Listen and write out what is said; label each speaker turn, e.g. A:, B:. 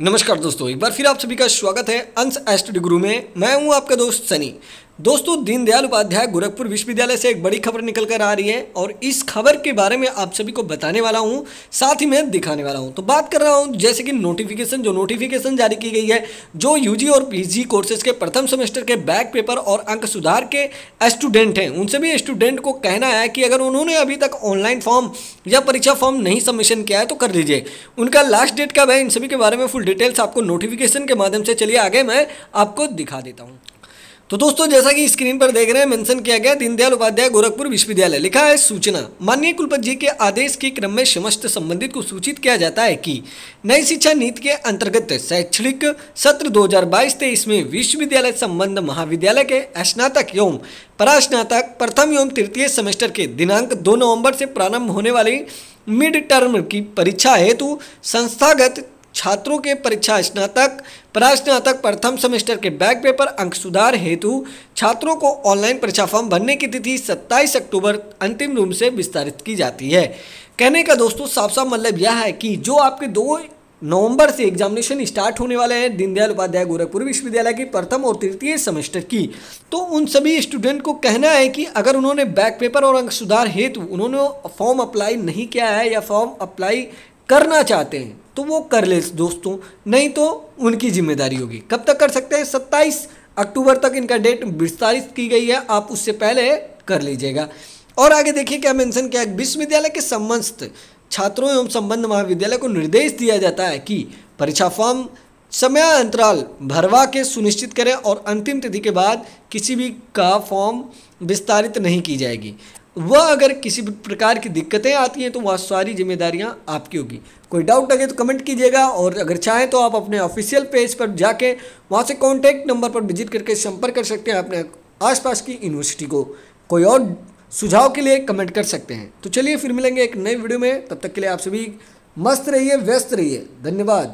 A: नमस्कार दोस्तों एक बार फिर आप सभी का स्वागत है अंश एस्ट गुरु में मैं हूं आपका दोस्त सनी दोस्तों दीनदयाल उपाध्याय गोरखपुर विश्वविद्यालय से एक बड़ी खबर निकल कर आ रही है और इस खबर के बारे में आप सभी को बताने वाला हूँ साथ ही मैं दिखाने वाला हूँ तो बात कर रहा हूँ जैसे कि नोटिफिकेशन जो नोटिफिकेशन जारी की गई है जो यूजी और पीजी कोर्सेज के प्रथम सेमेस्टर के बैक पेपर और अंक सुधार के स्टूडेंट हैं उन सभी स्टूडेंट को कहना है कि अगर उन्होंने अभी तक ऑनलाइन फॉर्म या परीक्षा फॉर्म नहीं सबमिशन किया है तो कर दीजिए उनका लास्ट डेट कब है इन सभी के बारे में फुल डिटेल्स आपको नोटिफिकेशन के माध्यम से चलिए आगे मैं आपको दिखा देता हूँ तो दोस्तों जैसा कि स्क्रीन पर देख रहे हैं मेंशन किया गया दीनदयाल उपाध्याय गोरखपुर विश्वविद्यालय लिखा है सूचना माननीय कुलपति जी के आदेश के क्रम में समस्त संबंधित को सूचित किया जाता है कि नई शिक्षा नीति के अंतर्गत शैक्षणिक सत्र 2022 तेईस में विश्वविद्यालय संबंध महाविद्यालय के स्नातक एवं परास्नातक प्रथम एवं तृतीय सेमेस्टर के दिनांक दो नवम्बर से प्रारंभ होने वाली मिड टर्म की परीक्षा हेतु संस्थागत छात्रों के परीक्षा स्नातक परास्नातक प्रथम सेमेस्टर के बैक पेपर अंक सुधार हेतु छात्रों को ऑनलाइन परीक्षा फॉर्म भरने की तिथि 27 अक्टूबर अंतिम रूम से विस्तारित की जाती है कहने का दोस्तों साफ साफ मतलब यह है कि जो आपके दो नवंबर से एग्जामिनेशन स्टार्ट होने वाले हैं दीनदयाल उपाध्याय गोरखपुर विश्वविद्यालय की प्रथम और तृतीय सेमेस्टर की तो उन सभी स्टूडेंट को कहना है कि अगर उन्होंने बैक पेपर और अंक सुधार हेतु उन्होंने फॉर्म अप्लाई नहीं किया है या फॉर्म अप्लाई करना चाहते हैं तो वो कर ले दोस्तों नहीं तो उनकी जिम्मेदारी होगी कब तक कर सकते हैं सत्ताईस अक्टूबर तक इनका डेट विस्तारित की गई है आप उससे पहले कर लीजिएगा और आगे देखिए क्या मेंशन किया विश्वविद्यालय के समस्त छात्रों एवं संबंध महाविद्यालय को निर्देश दिया जाता है कि परीक्षा फॉर्म समय अंतराल भरवा के सुनिश्चित करें और अंतिम तिथि के बाद किसी भी का फॉर्म विस्तारित नहीं की जाएगी वह अगर किसी भी प्रकार की दिक्कतें आती हैं तो वह सारी जिम्मेदारियाँ आपकी होगी कोई डाउट लगे तो कमेंट कीजिएगा और अगर चाहें तो आप अपने ऑफिशियल पेज पर जाके वहाँ से कॉन्टैक्ट नंबर पर विजिट करके संपर्क कर सकते हैं अपने आसपास की यूनिवर्सिटी को कोई और सुझाव के लिए कमेंट कर सकते हैं तो चलिए फिर मिलेंगे एक नए वीडियो में तब तक के लिए आप सभी मस्त रहिए व्यस्त रहिए धन्यवाद